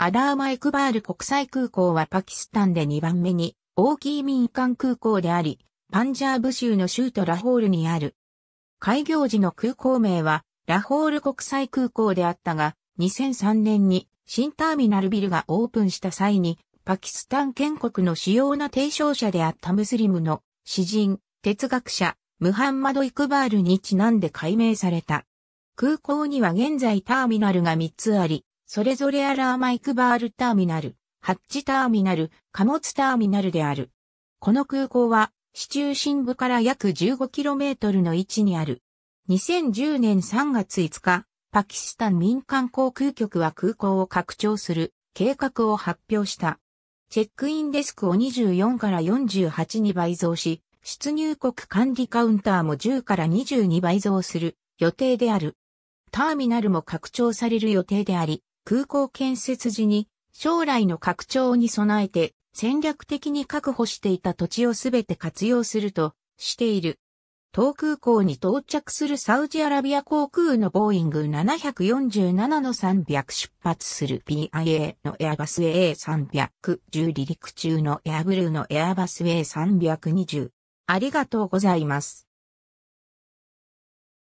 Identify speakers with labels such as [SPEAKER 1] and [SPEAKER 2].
[SPEAKER 1] アダーマエクバール国際空港はパキスタンで2番目に大きい民間空港であり、パンジャーブ州の州都ラホールにある。開業時の空港名はラホール国際空港であったが、2003年に新ターミナルビルがオープンした際に、パキスタン建国の主要な提唱者であったムスリムの詩人、哲学者、ムハンマド・イクバールにちなんで改名された。空港には現在ターミナルが3つあり、それぞれアラーマイクバールターミナル、ハッチターミナル、貨物ターミナルである。この空港は、市中心部から約 15km の位置にある。2010年3月5日、パキスタン民間航空局は空港を拡張する計画を発表した。チェックインデスクを24から48に倍増し、出入国管理カウンターも10から22倍増する予定である。ターミナルも拡張される予定であり、空港建設時に将来の拡張に備えて戦略的に確保していた土地をすべて活用するとしている。東空港に到着するサウジアラビア航空のボーイング747の300出発する PIA のエアバス A310 離陸中のエアブルーのエアバス A320。ありがとうございます。